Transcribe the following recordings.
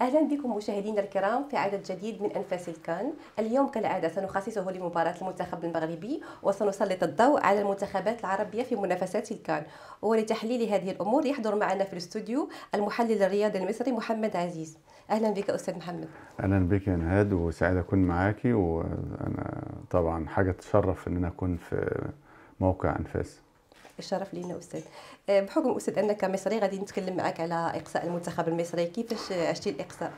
اهلا بكم مشاهدينا الكرام في عدد جديد من انفاس الكان اليوم كالعاده سنخصصه لمباراه المنتخب المغربي وسنسلط الضوء على المنتخبات العربيه في منافسات الكان ولتحليل هذه الامور يحضر معنا في الاستوديو المحلل الرياضي المصري محمد عزيز اهلا بك استاذ محمد اهلا بك يا نهاد وسعيد اكون معاكي وانا طبعا حاجه تشرف ان انا اكون في موقع انفاس الشرف لينا استاذ آه، بحكم استاذ انك مصري غادي نتكلم معك على اقصاء المنتخب المصري كيفاش عشتي الاقصاء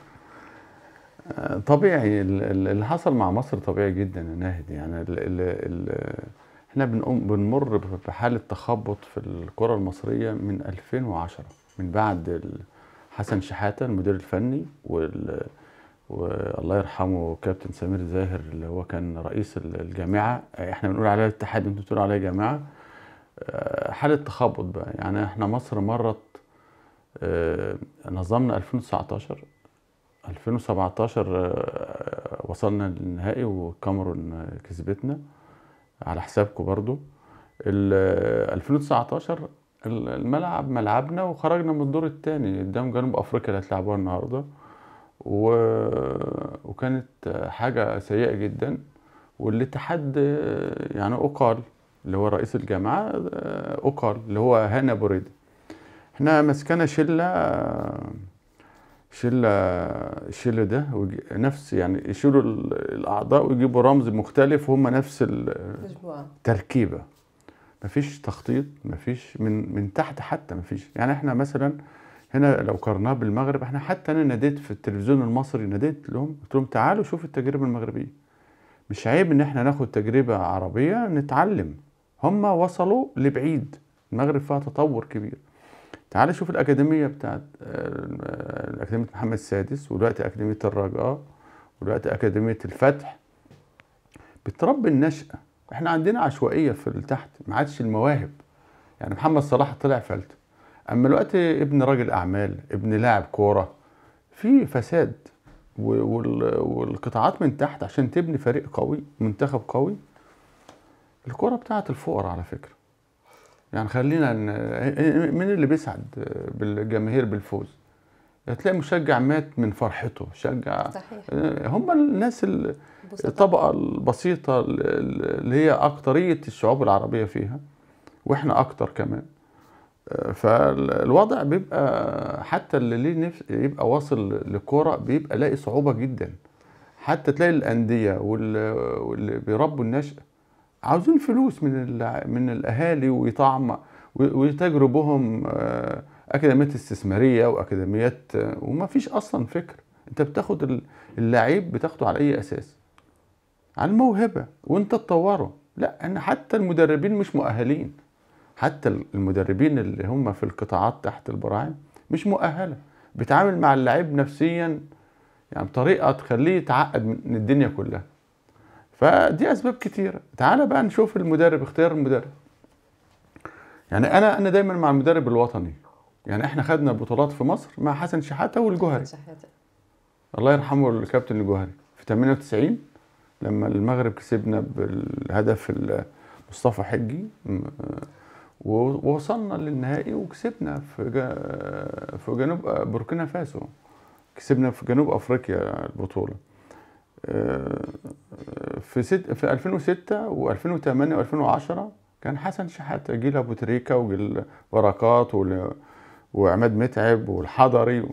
آه، طبيعي اللي حصل مع مصر طبيعي جدا يا ناهد يعني الـ الـ الـ احنا بنمر بحاله تخبط في الكره المصريه من 2010 من بعد حسن شحاته المدير الفني وال والله يرحمه كابتن سمير زاهر اللي هو كان رئيس الجامعه احنا بنقول عليها الاتحاد انتوا بتقولوا عليها جامعه آه، حالة تخبط بقى يعني احنا مصر مرت نظمنا 2019 2017 وصلنا للنهائي والكاميرون آه، كسبتنا على حسابكم برضو 2019 آه، الملعب ملعبنا وخرجنا من الدور الثاني قدام جنوب افريقيا اللي هتلعبوها النهارده و... وكانت حاجه سيئه جدا والاتحاد يعني اقال اللي هو رئيس الجامعة آه، أقل اللي هو أبو بوريدي احنا مسكنا شلة آه، شلة شلة ده نفس يعني يشيلوا الأعضاء ويجيبوا رمز مختلف هم نفس التركيبة مفيش تخطيط مفيش من من تحت حتى مفيش يعني احنا مثلا هنا لو قارناه بالمغرب احنا حتى انا ناديت في التلفزيون المصري ناديت لهم قلت لهم تعالوا شوفوا التجربه المغربيه مش عيب ان احنا ناخد تجربه عربيه نتعلم هم وصلوا لبعيد المغرب فيها تطور كبير تعال شوف الأكاديمية بتاعت آه، أكاديمية محمد السادس ودلوقتي أكاديمية الرجاء ودلوقتي أكاديمية الفتح بتربي النشأة احنا عندنا عشوائية في تحت ما عادش المواهب يعني محمد صلاح طلع فلت اما دلوقتي ابن راجل اعمال ابن لاعب كوره في فساد والقطاعات من تحت عشان تبني فريق قوي منتخب قوي الكرة بتاعت الفقراء على فكرة يعني خلينا ن... مين اللي بيسعد بالجماهير بالفوز هتلاقي مشجع مات من فرحته شجع صحيح. هم الناس الطبقة البسيطة اللي هي أكترية الشعوب العربية فيها وإحنا أكتر كمان فالوضع بيبقى حتى اللي ليه نفس يبقى واصل لكرة بيبقى لاقي صعوبة جدا حتى تلاقي الأندية واللي بيربوا النشأة عاوزين فلوس من من الاهالي ويطعم ويتجربهم اكاديميات آه، استثماريه واكاديميات آه، وما فيش اصلا فكر انت بتاخد اللعيب بتاخده على اي اساس على الموهبه وانت تطوره لا ان حتى المدربين مش مؤهلين حتى المدربين اللي هم في القطاعات تحت البراعم مش مؤهله بتعامل مع اللعيب نفسيا يعني بطريقه تخليه يتعقد من الدنيا كلها فدي اسباب كتيره تعال بقى نشوف المدرب اختيار المدرب يعني انا انا دايما مع المدرب الوطني يعني احنا خدنا بطولات في مصر مع حسن شحاته والجوهري شحاته الله يرحمه الكابتن الجوهري في 98 لما المغرب كسبنا بالهدف مصطفى حجي ووصلنا للنهائي وكسبنا في في جنوب آه، بوركينا فاسو كسبنا في جنوب افريقيا البطوله في ست في 2006 و2008 و2010 كان حسن شحاته جيل ابو تريكه وجيل بركات و... وعماد متعب والحضري و...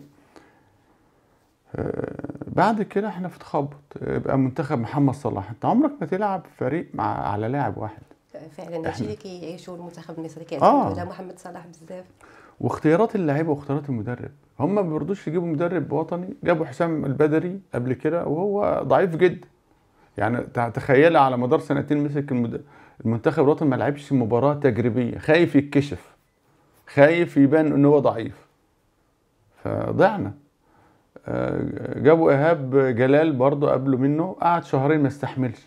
آه، بعد كده احنا في تخبط يبقى منتخب محمد صلاح انت عمرك ما تلعب فريق مع على لاعب واحد فعلا شيء اللي كيعيشوا المنتخب المصري كان آه. محمد صلاح بزاف واختيارات اللعيبه واختيارات المدرب هم ما بيرضوش يجيبوا مدرب وطني جابوا حسام البدري قبل كده وهو ضعيف جدا يعني تخيل على مدار سنتين مسك المنتخب الوطني ما لعبش مباراه تجريبيه خايف يتكشف خايف يبان ان هو ضعيف فضعنا آه، جابوا ايهاب جلال برضه قبله منه قعد شهرين ما استحملش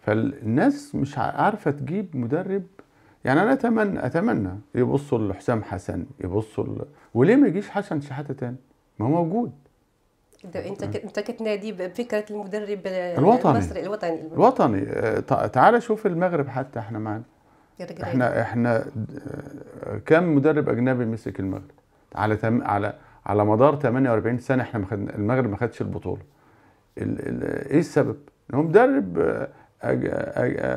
فالناس مش عارفه تجيب مدرب يعني انا اتمنى اتمنى يبصوا لحسام حسن يبصوا ال... وليه ما يجيش حسن شحاته تاني ما هو موجود ده انت انت كتنادي بفكره المدرب الوطني المصري الوطني الوطني آه، تعال شوف المغرب حتى احنا معانا احنا احنا آه، كم مدرب اجنبي مسك المغرب على تم على على مدار 48 سنه احنا المغرب ما خدش البطوله ايه السبب؟ ان هو مدرب آه،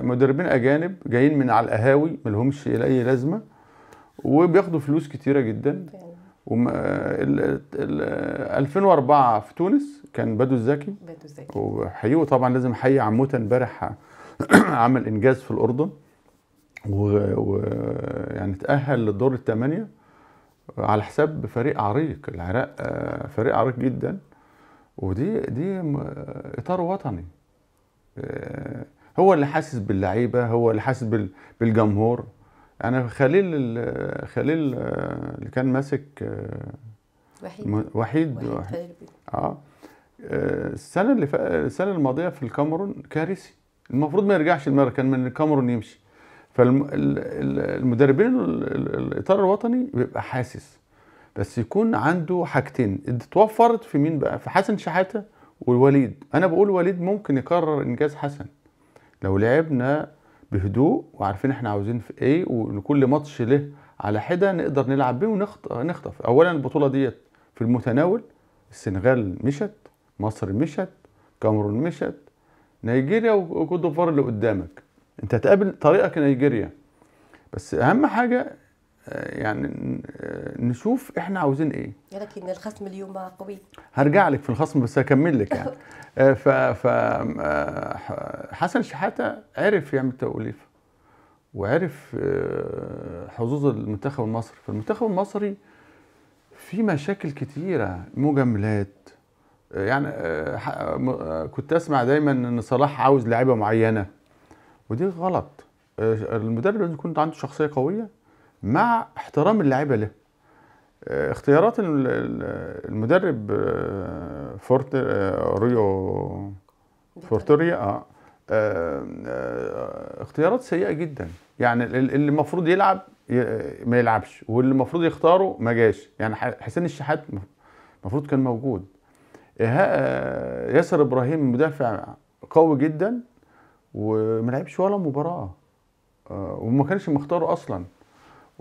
مدربين اجانب جايين من على القهاوي ملهمش اي لازمه وبياخدوا فلوس كتيره جدا و 2004 في تونس كان بدو الزكي بدو الزكي وحقيقه طبعا لازم حي عموته امبارح عمل انجاز في الاردن ويعني و... يعني تاهل للدور الثمانيه على حساب فريق عريق العراق آه، فريق عريق جدا ودي دي اطار وطني آه، هو اللي حاسس باللعيبه هو اللي حاسس بالجمهور انا خليل خليل آه، اللي كان ماسك آه، وحيد وحيد, وحيد. اه السنه اللي ف... السنه الماضيه في الكاميرون كارثي المفروض ما يرجعش المره كان من الكاميرون يمشي فالمدربين الاطار الوطني بيبقى حاسس بس يكون عنده حاجتين اتوفرت في مين بقى في حسن شحاته والوليد انا بقول وليد ممكن يكرر انجاز حسن لو لعبنا بهدوء وعارفين احنا عاوزين في ايه وكل ماتش له على حده نقدر نلعب بيه ونخطف اولا البطوله ديت في المتناول السنغال مشت مصر مشت كامرون مشت نيجيريا وكوت ديفوار اللي قدامك انت هتقابل طريقك نيجيريا بس اهم حاجه يعني آه، نشوف احنا عاوزين ايه لكن الخصم اليوم قوي هرجع لك في الخصم بس هكمل لك يعني آه، ف ف آه، حسن شحاته عرف يعمل توليفه وعرف حظوظ المنتخب المصري فالمنتخب المصري في مشاكل كتيره مجاملات يعني كنت اسمع دايما ان صلاح عاوز لعيبه معينه ودي غلط المدرب لازم يكون عنده شخصيه قويه مع احترام اللعيبه له آه، اختيارات المدرب آه، فورت آه، ريو فورتوريا اه اختيارات سيئه جدا يعني اللي المفروض يلعب ما يلعبش واللي المفروض يختاره ما جاش يعني حسين الشحات المفروض كان موجود ياسر ابراهيم مدافع قوي جدا وما لعبش ولا مباراه وما كانش مختاره اصلا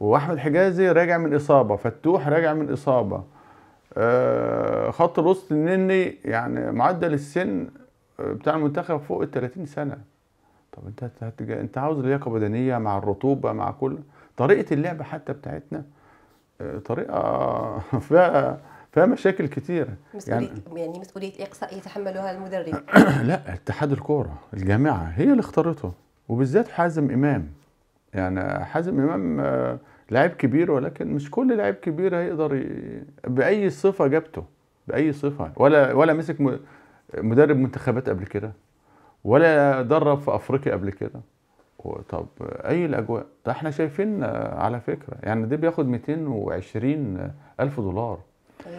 واحمد حجازي راجع من اصابه فتوح راجع من اصابه آه، خط الوسط النني يعني معدل السن آه، بتاع المنتخب فوق ال 30 سنه طب انت انت عاوز لياقه بدنيه مع الرطوبه مع كل طريقه اللعب حتى بتاعتنا آه، طريقه فيها فيها مشاكل كثيرة مسؤولية يعني, يعني مسؤوليه اقصاء يتحملها المدرب لا اتحاد الكوره الجامعه هي اللي اختارته وبالذات حازم امام يعني حازم امام آه، لعيب كبير ولكن مش كل لعيب كبير هيقدر ي... باي صفه جابته باي صفه ولا ولا مسك مدرب منتخبات قبل كده ولا درب في افريقيا قبل كده طب اي الاجواء ده احنا شايفين آه، على فكره يعني ده بياخد 220 الف دولار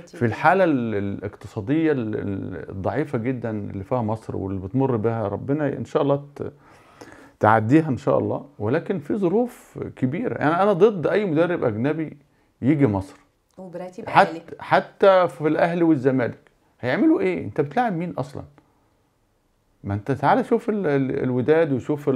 في الحاله الاقتصاديه الضعيفه جدا اللي فيها مصر واللي بتمر بها ربنا ان شاء الله تعديها ان شاء الله ولكن في ظروف كبيره يعني انا ضد اي مدرب اجنبي يجي مصر وبراتب حتى حتى في الاهلي والزمالك هيعملوا ايه انت بتلاعب مين اصلا ما انت تعالى شوف الوداد وشوف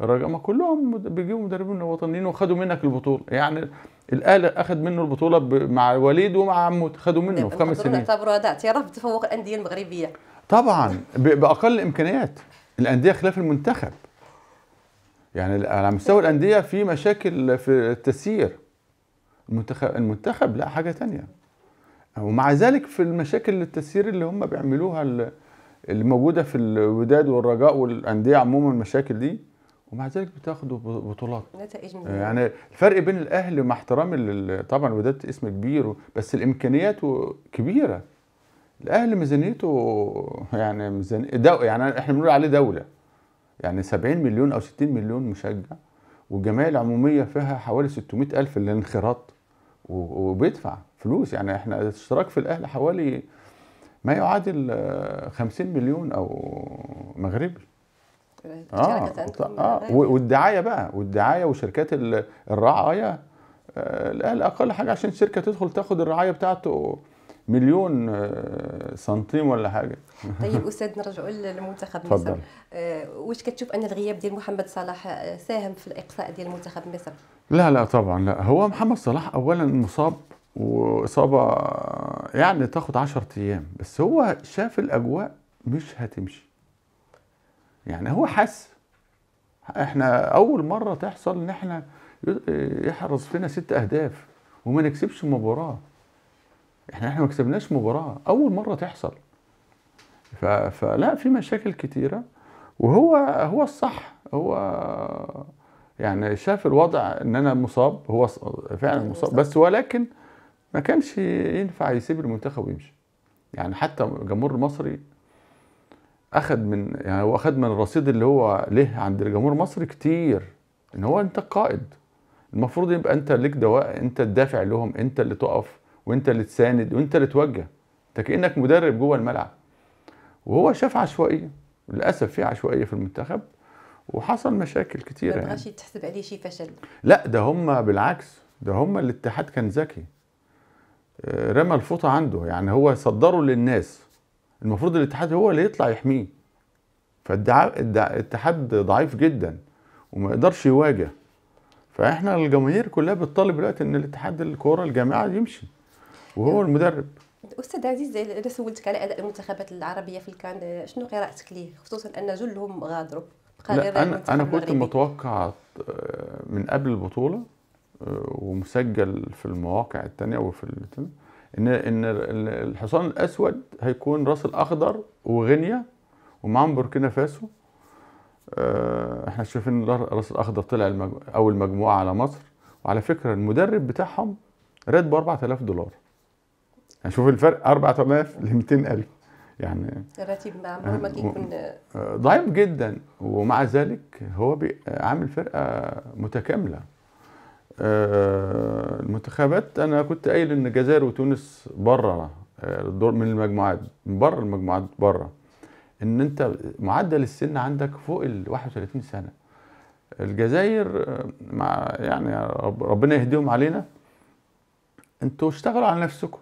الرجاء ما كلهم بيجيبوا مدربين وطنيين وخدوا منك البطوله يعني الاهلي اخذ منه البطوله مع وليد ومع عمود خدوا منه في خمس سنين يعتبروا اداء تعرف تفوق الانديه المغربيه طبعا باقل الامكانيات الانديه خلاف المنتخب يعني على مستوى الانديه في مشاكل في التسيير المنتخب المنتخب لا حاجه تانية ومع ذلك في المشاكل التسيير اللي هم بيعملوها اللي موجوده في الوداد والرجاء والانديه عموما المشاكل دي ومع ذلك بتاخدوا بطولات يعني الفرق بين الاهلي مع احترامي طبعا الوداد اسم كبير بس الامكانيات كبيره الاهلي ميزانيته يعني ميزانية يعني احنا بنقول عليه دوله يعني 70 مليون او 60 مليون مشجع والجمعيه العموميه فيها حوالي 600 الف اللي انخراط وبيدفع فلوس يعني احنا الاشتراك في الاهلي حوالي ما يعادل 50 آه، مليون او مغربي اه اه والدعايه بقى والدعايه وشركات الرعايه آه، الاهلي اقل حاجه عشان الشركه تدخل تاخد الرعايه بتاعته مليون آه، سنتيم ولا حاجه طيب استاذ نرجع للمنتخب مصر أه واش كتشوف ان الغياب ديال محمد صلاح آه، ساهم في الاقصاء ديال منتخب مصر لا لا طبعا لا هو محمد صلاح اولا مصاب واصابه آه، يعني تاخد 10 ايام بس هو شاف الاجواء مش هتمشي يعني هو حس احنا اول مره تحصل ان احنا يحرز فينا ست اهداف وما نكسبش مباراه احنا احنا ما كسبناش مباراه اول مره تحصل فلا في مشاكل كتيره وهو هو الصح هو يعني شاف الوضع ان انا مصاب هو فعلا أيوة، مصاب بس ولكن ما كانش ينفع يسيب المنتخب ويمشي يعني حتى الجمهور المصري اخد من يعني هو اخد من الرصيد اللي هو له عند الجمهور المصري كتير ان هو انت قائد المفروض يبقى انت ليك دواء انت الدافع لهم انت اللي تقف وانت اللي تساند وانت اللي توجه انت كانك مدرب جوه الملعب وهو شاف عشوائيه للاسف في عشوائيه في المنتخب وحصل مشاكل كتيره ما بغاش يعني. تحسب عليه شيء فشل لا ده هم بالعكس ده هم الاتحاد كان ذكي آه، رمى الفوطه عنده يعني هو صدره للناس المفروض الاتحاد هو اللي يطلع يحميه فالاتحاد ضعيف جدا وما يقدرش يواجه فاحنا الجماهير كلها بتطالب دلوقتي ان الاتحاد الكوره الجامعه يمشي وهو المدرب استاذ عزيز انا سولتك على اداء المنتخبات العربيه في الكان شنو قراءتك ليه خصوصا ان جلهم غادروا لا انا انا كنت متوقع آه، من قبل البطوله آه، ومسجل في المواقع الثانيه وفي ان ان الحصان الاسود هيكون راس الاخضر وغينيا ومعاهم بوركينا فاسو آه، احنا شايفين راس الاخضر طلع المجموعة اول مجموعه على مصر وعلى فكره المدرب بتاعهم راتبه 4000 دولار هنشوف الفرق 4000 ل 200000 يعني الراتب مع مهمك يكون ضعيف جدا ومع ذلك هو عامل فرقه متكامله آه، المنتخبات انا كنت قايل ان الجزائر وتونس بره آه، الدور من المجموعات من بره المجموعات بره ان انت معدل السن عندك فوق ال 31 سنه الجزائر آه، مع يعني ربنا يهديهم علينا انتوا اشتغلوا على نفسكم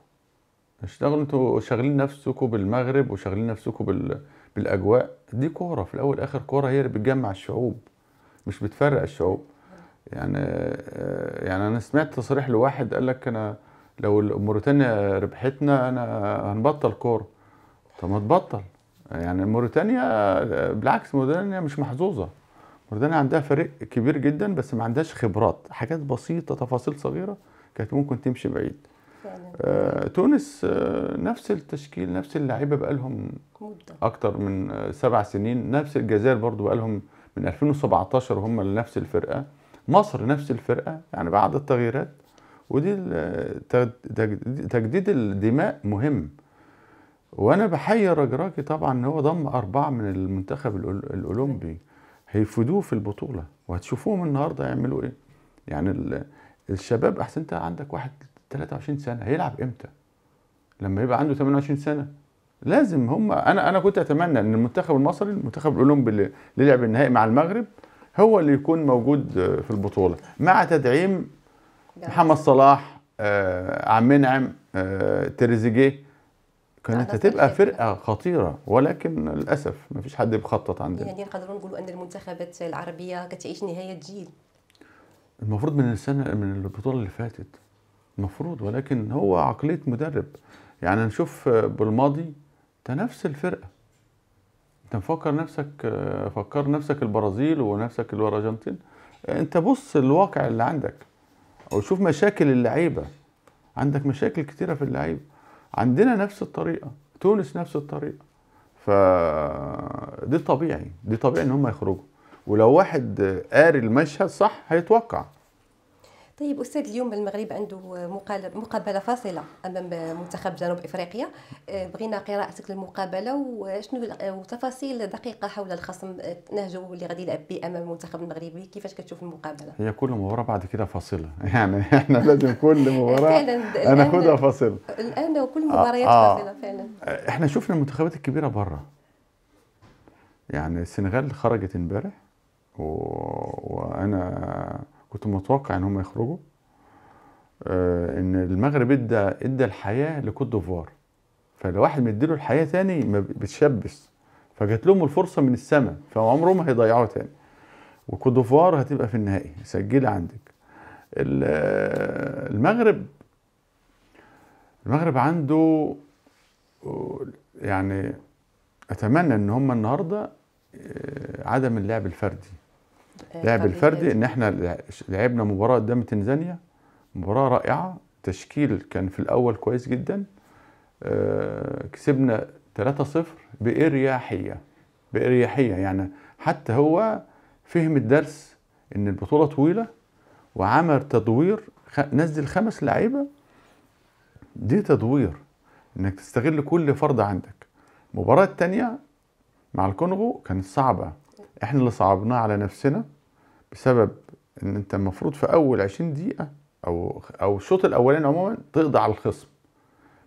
اشتغلوا انتوا شاغلين نفسكم بالمغرب وشاغلين نفسكم بال... بالاجواء دي كوره في الاول اخر كوره هي اللي بتجمع الشعوب مش بتفرق الشعوب يعني آه، يعني انا سمعت تصريح لواحد قال لك انا لو موريتانيا ربحتنا انا هنبطل كوره طب ما تبطل يعني موريتانيا بالعكس موريتانيا مش محظوظه موريتانيا عندها فريق كبير جدا بس ما عندهاش خبرات حاجات بسيطه تفاصيل صغيره كانت ممكن تمشي بعيد آه، تونس آه، نفس التشكيل نفس اللعيبه بقى لهم اكتر من آه، سبع سنين نفس الجزائر برضو بقى لهم من 2017 هم نفس الفرقه مصر نفس الفرقه يعني بعض التغييرات ودي تجديد الدماء مهم وانا بحيي رجراكي طبعا ان هو ضم اربعه من المنتخب الاولمبي هيفيدوه في البطوله وهتشوفوهم النهارده هيعملوا ايه يعني الشباب احسن انت عندك واحد 23 سنه هيلعب امتى لما يبقى عنده 28 سنه لازم هم انا انا كنت اتمنى ان المنتخب المصري المنتخب الاولمبي اللي لعب النهائي مع المغرب هو اللي يكون موجود آه، في البطوله مع تدعيم محمد صلاح آه، عم منعم آه، تريزيجيه كانت هتبقى فرقه خطيره ولكن للاسف ما فيش حد بيخطط عندنا يعني نقدر نقول ان المنتخبات العربيه كتعيش نهايه جيل المفروض من السنه من البطوله اللي فاتت المفروض ولكن هو عقليه مدرب يعني نشوف بالماضي ده نفس الفرقه انت مفكر نفسك فكر نفسك البرازيل ونفسك الارجنتين انت بص الواقع اللي عندك او شوف مشاكل اللعيبه عندك مشاكل كتيره في اللعيبه عندنا نفس الطريقه تونس نفس الطريقه فدي طبيعي دي طبيعي ان هم يخرجوا ولو واحد قاري المشهد صح هيتوقع طيب استاذ اليوم المغرب عنده مقابله فاصله امام منتخب جنوب افريقيا آه، بغينا قراءتك للمقابله وشنو وتفاصيل دقيقه حول الخصم نهجه اللي غادي يلعب به امام المنتخب المغربي كيفاش كتشوف المقابله هي كل مباراه بعد كده فاصله يعني احنا لازم كل مباراه انا خدها فاصله الان وكل آه، مباريات آه فاصله فعلا احنا شفنا المنتخبات الكبيره بره يعني السنغال خرجت امبارح و... وانا كنت متوقع ان هم يخرجوا آه، ان المغرب ادى ادى الحياه لكوت ديفوار فلو واحد مديله الحياه تاني ما بتشبث فجت لهم الفرصه من السماء فعمرهم ما هيضيعوها تاني وكوت ديفوار هتبقى في النهائي سجلها عندك المغرب المغرب عنده يعني اتمنى ان هم النهارده آه، عدم اللعب الفردي آه، لعب الفردي ان احنا لعبنا مباراه قدام تنزانيا مباراه رائعه تشكيل كان في الاول كويس جدا آه، كسبنا 3-0 باريحيه باريحيه يعني حتى هو فهم الدرس ان البطوله طويله وعمل تدوير نزل خمس لعيبه دي تدوير انك تستغل كل فرد عندك المباراه الثانيه مع الكونغو كانت صعبه احنا اللي صعبناه على نفسنا بسبب ان انت المفروض في اول 20 دقيقه او او الشوط الاولاني عموما تقضي على الخصم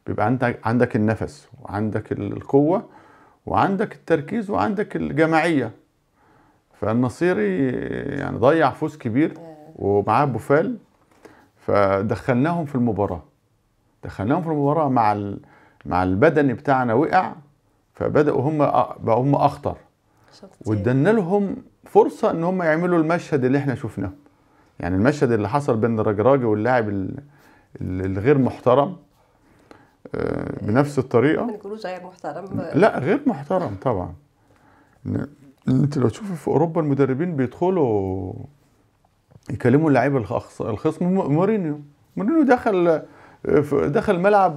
بيبقى عندك عندك النفس وعندك القوه وعندك التركيز وعندك الجماعيه فالنصيري يعني ضيع فوز كبير آه. ومعاه بوفال فدخلناهم في المباراه دخلناهم في المباراه مع مع البدني بتاعنا وقع فبداوا هم بقوا هم اخطر وادانا لهم فرصه ان هم يعملوا المشهد اللي احنا شفناه يعني المشهد اللي حصل بين الرجراجي واللاعب الغير محترم آه، بنفس الطريقه ما غير محترم لا غير محترم طبعا انت لو تشوف في اوروبا المدربين بيدخلوا يكلموا اللعيب الخصم مورينيو مورينيو دخل آه، دخل الملعب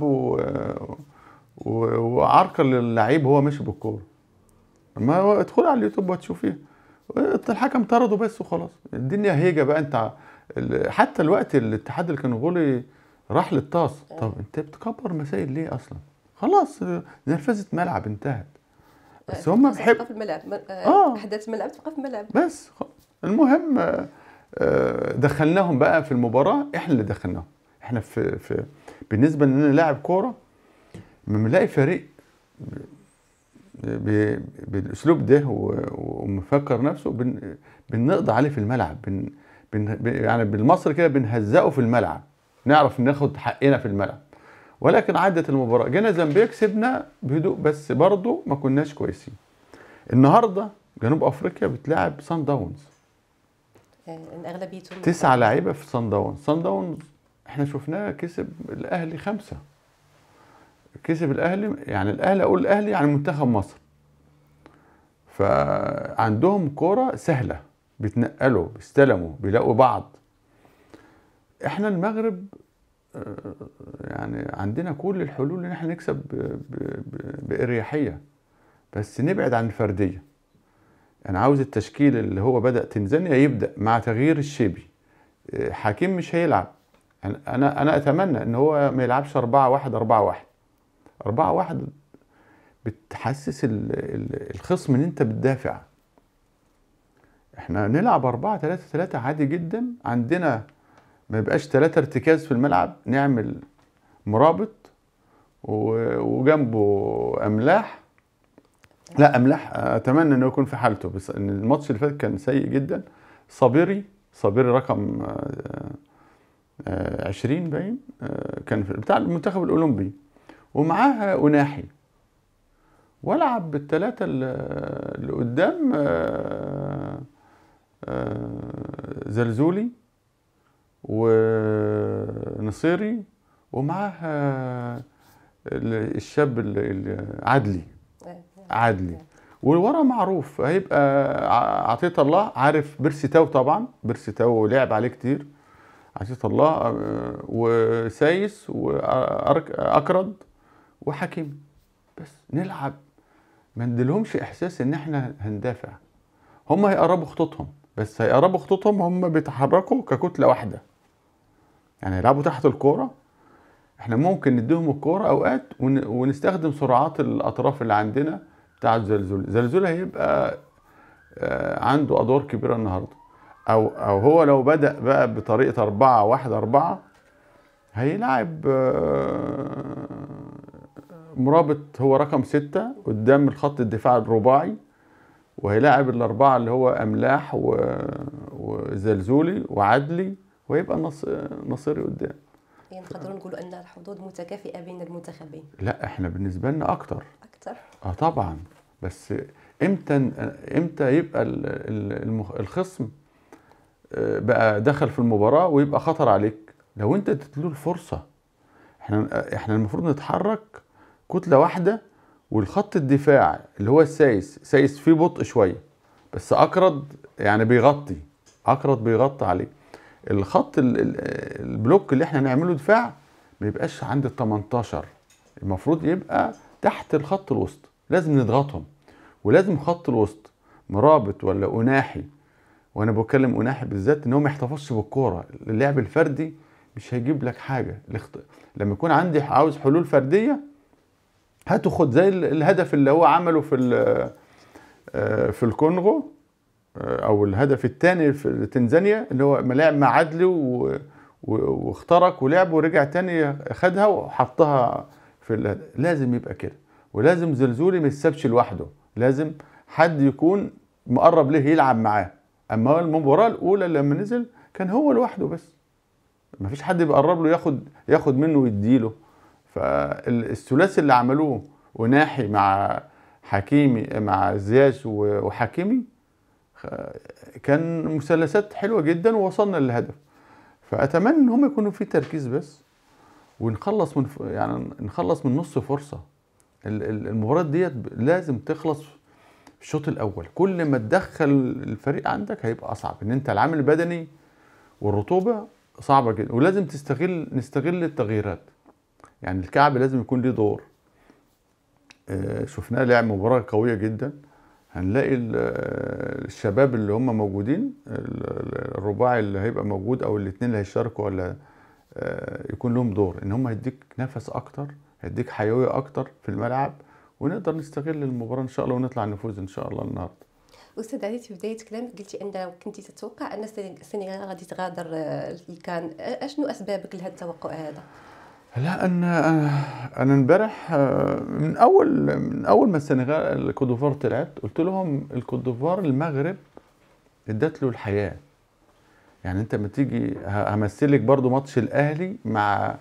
وعرقل اللعيب هو ماشي بالكوره ما ادخل على اليوتيوب وتشوفيها الحكم طرده بس وخلاص الدنيا هيجه بقى انت حتى الوقت الاتحاد الكنغولي راح للطاس آه. طب انت بتكبر مسائل ليه اصلا خلاص نرفزه ملعب انتهت آه، بس هم بحب في الملعب اه احداث آه. الملعب تبقى في الملعب بس المهم دخلناهم بقى في المباراه احنا اللي دخلناهم احنا في في بالنسبه ان انا لاعب كوره لما بنلاقي فريق بالاسلوب ده ومفكر نفسه بنقضي عليه في الملعب بن بن يعني بالمصري كده بنهزقه في الملعب نعرف ناخد حقنا في الملعب ولكن عدت المباراه جينا زامبيا كسبنا بهدوء بس برضه ما كناش كويسين النهارده جنوب افريقيا بتلعب سان آه، داونز اغلبيتهم تسعه لعيبه في سان داونز سان داونز احنا شفناه كسب الاهلي خمسه كسب الاهلي يعني الاهلي اقول الاهلي يعني منتخب مصر فعندهم كرة سهلة بيتنقلوا بيستلموا بيلاقوا بعض احنا المغرب آه، يعني عندنا كل الحلول ان احنا نكسب باريحيه بس نبعد عن الفرديه انا عاوز التشكيل اللي هو بدا تنزانيا يبدا مع تغيير الشيبي آه، حكيم مش هيلعب انا انا اتمنى ان هو ما يلعبش 4 1 4 1 أربعة واحد بتحسس الخصم ان انت بتدافع احنا نلعب أربعة ثلاثة ثلاثة عادي جدا عندنا ما يبقاش ثلاثة ارتكاز في الملعب نعمل مرابط وجنبه املاح لا املاح اتمنى انه يكون في حالته بس الماتش اللي فات كان سيء جدا صابري صابري رقم 20 آه، آه، باين آه، كان بتاع المنتخب الاولمبي ومعاها أناحي والعب بالثلاثه اللي قدام آه، آه، زلزولي ونصيري ومعاها الشاب العدلي عدلي والورا معروف هيبقى عطيه الله عارف بيرسي تاو طبعا بيرسي تاو لعب عليه كتير عطيه الله آه، وسايس واكرد وحكيم بس نلعب ما ندلهمش احساس ان احنا هندافع هم هيقربوا خطوطهم بس هيقربوا خطوطهم هم بيتحركوا ككتله واحده يعني يلعبوا تحت الكوره احنا ممكن نديهم الكوره اوقات ونستخدم سرعات الاطراف اللي عندنا بتاع زلزول زلزول هيبقى آه، عنده ادوار كبيره النهارده او او هو لو بدا بقى بطريقه 4 1 4 هيلعب مرابط هو رقم ستة قدام الخط الدفاع الرباعي وهيلاعب الأربعة اللي هو أملاح و... وزلزولي وعدلي وهيبقى نص... نصيري قدام يعني ف... نقول أن الحدود متكافئة بين المنتخبين لا احنا بالنسبة لنا أكتر أكتر اه طبعا بس امتى امتى يبقى المخ... الخصم آه، بقى دخل في المباراة ويبقى خطر عليك لو انت اديت له الفرصه احنا احنا المفروض نتحرك كتله واحده والخط الدفاع اللي هو السايس سايس فيه بطء شويه بس اكرد يعني بيغطي اكرد بيغطي عليه الخط البلوك اللي احنا هنعمله دفاع ما يبقاش عند ال 18 المفروض يبقى تحت الخط الوسط لازم نضغطهم ولازم خط الوسط مرابط ولا اناحي وانا بتكلم اناحي بالذات ان هو ما يحتفظش بالكوره اللعب الفردي مش هيجيب لك حاجه لما يكون عندي عاوز حلول فرديه هاتوا خد زي الهدف اللي هو عمله في آه، في الكونغو آه، او الهدف الثاني في تنزانيا اللي هو لعب مع عدلي واخترق ولعب ورجع تاني خدها وحطها في الهدف. لازم يبقى كده ولازم زلزولي ما يتسابش لوحده لازم حد يكون مقرب ليه يلعب معاه اما المباراه الاولى لما نزل كان هو لوحده بس مفيش حد بيقرب له ياخد ياخد منه ويديله فالثلاثي اللي عملوه وناحي مع حكيمي مع زياش وحكيمي كان مثلثات حلوه جدا ووصلنا للهدف فاتمنى ان هم يكونوا في تركيز بس ونخلص من يعني نخلص من نص فرصه المباراه ديت لازم تخلص في الشوط الاول كل ما تدخل الفريق عندك هيبقى اصعب ان انت العامل البدني والرطوبه صعبه جدا ولازم تستغل نستغل التغييرات يعني الكعب لازم يكون ليه دور آه، شفناه لعب مباراة قوية جدا هنلاقي آه، الشباب اللي هم موجودين الرباعي اللي هيبقى موجود او الاثنين اللي هيشاركوا ولا آه، يكون لهم دور ان هم هيديك نفس اكتر هيديك حيويه اكتر في الملعب ونقدر نستغل المباراه ان شاء الله ونطلع نفوز ان شاء الله النهارده استاذ علي في بدايه كلامك قلتي ان لو كنتي تتوقع ان السنغال غادي تغادر الكان اشنو اسبابك لهذا التوقع هذا لا انا انا امبارح من اول من اول ما السنغال الكوت ديفوار طلعت قلت لهم الكوت ديفوار المغرب ادت له الحياه يعني انت لما تيجي همثلك برضو ماتش الاهلي مع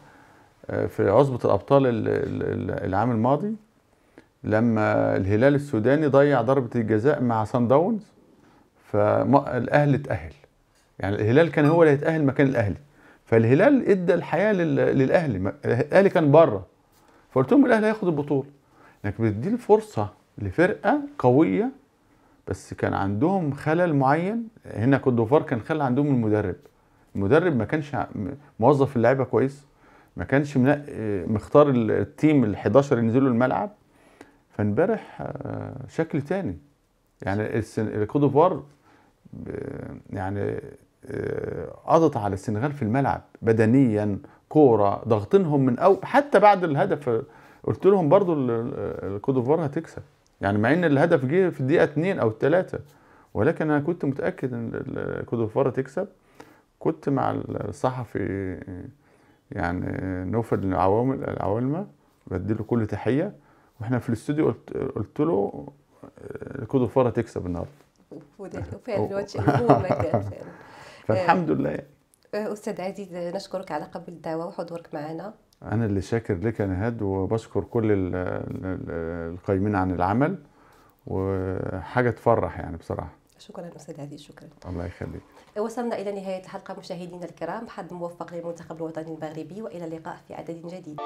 في عصبة الابطال العام الماضي لما الهلال السوداني ضيع ضربة الجزاء مع سان داونز فالاهلي اتأهل يعني الهلال كان هو اللي هيتأهل مكان الاهلي فالهلال ادى الحياه للاهلي الاهلي كان بره فقلت لهم الاهلي هياخد البطوله انك بتدي الفرصه لفرقه قويه بس كان عندهم خلل معين هنا كوردوفار كان خلل عندهم المدرب المدرب ما كانش موظف اللعيبه كويس ما كانش مختار التيم ال 11 اللي ينزلوا الملعب فامبارح آه، شكل تاني يعني كوت ديفوار يعني آه، قضت على السنغال في الملعب بدنيا كوره ضاغطينهم من او حتى بعد الهدف قلت لهم برضو الكودوفار هتكسب يعني مع ان الهدف جه في الدقيقه 2 او 3 ولكن انا كنت متاكد ان الكودوفار هتكسب كنت مع الصحفي يعني نوفل العوامل العوالمه بديله كل تحيه واحنا في الاستوديو قلت, قلت له آه، الكودوفار هتكسب النهارده وفعلا هو ما فعلا فالحمد لله أه، استاذ عزيز نشكرك على قبل الدعوه وحضورك معنا انا اللي شاكر لك يا نهاد وبشكر كل القائمين عن العمل وحاجه تفرح يعني بصراحه شكرا استاذ عزيز شكرا الله يخليك أه، وصلنا الى نهايه الحلقه مشاهدينا الكرام حد موفق للمنتخب الوطني المغربي والى اللقاء في عدد جديد